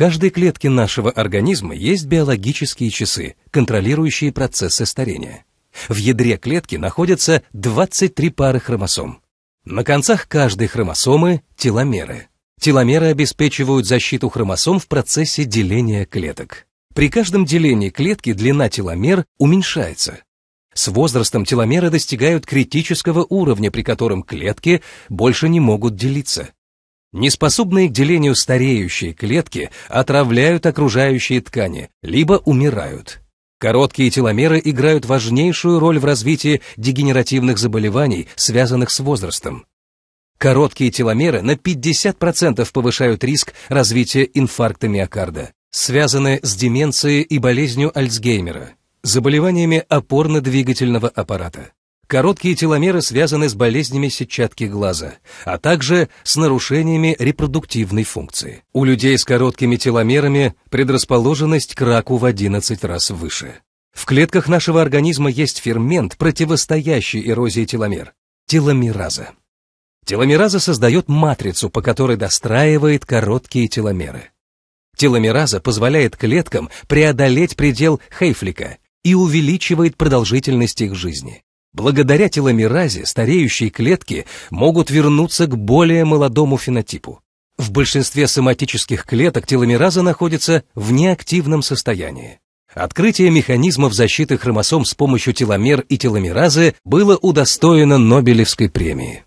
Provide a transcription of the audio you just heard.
каждой клетке нашего организма есть биологические часы, контролирующие процессы старения. В ядре клетки находятся 23 пары хромосом. На концах каждой хромосомы – теломеры. Теломеры обеспечивают защиту хромосом в процессе деления клеток. При каждом делении клетки длина теломер уменьшается. С возрастом теломеры достигают критического уровня, при котором клетки больше не могут делиться. Неспособные к делению стареющие клетки отравляют окружающие ткани, либо умирают. Короткие теломеры играют важнейшую роль в развитии дегенеративных заболеваний, связанных с возрастом. Короткие теломеры на 50% повышают риск развития инфаркта миокарда, связанные с деменцией и болезнью Альцгеймера, заболеваниями опорно-двигательного аппарата. Короткие теломеры связаны с болезнями сетчатки глаза, а также с нарушениями репродуктивной функции. У людей с короткими теломерами предрасположенность к раку в 11 раз выше. В клетках нашего организма есть фермент, противостоящий эрозии теломер – теломераза. Теломераза создает матрицу, по которой достраивает короткие теломеры. Теломераза позволяет клеткам преодолеть предел Хейфлика и увеличивает продолжительность их жизни. Благодаря теломеразе стареющие клетки могут вернуться к более молодому фенотипу. В большинстве соматических клеток теломераза находится в неактивном состоянии. Открытие механизмов защиты хромосом с помощью теломер и теломеразы было удостоено Нобелевской премии.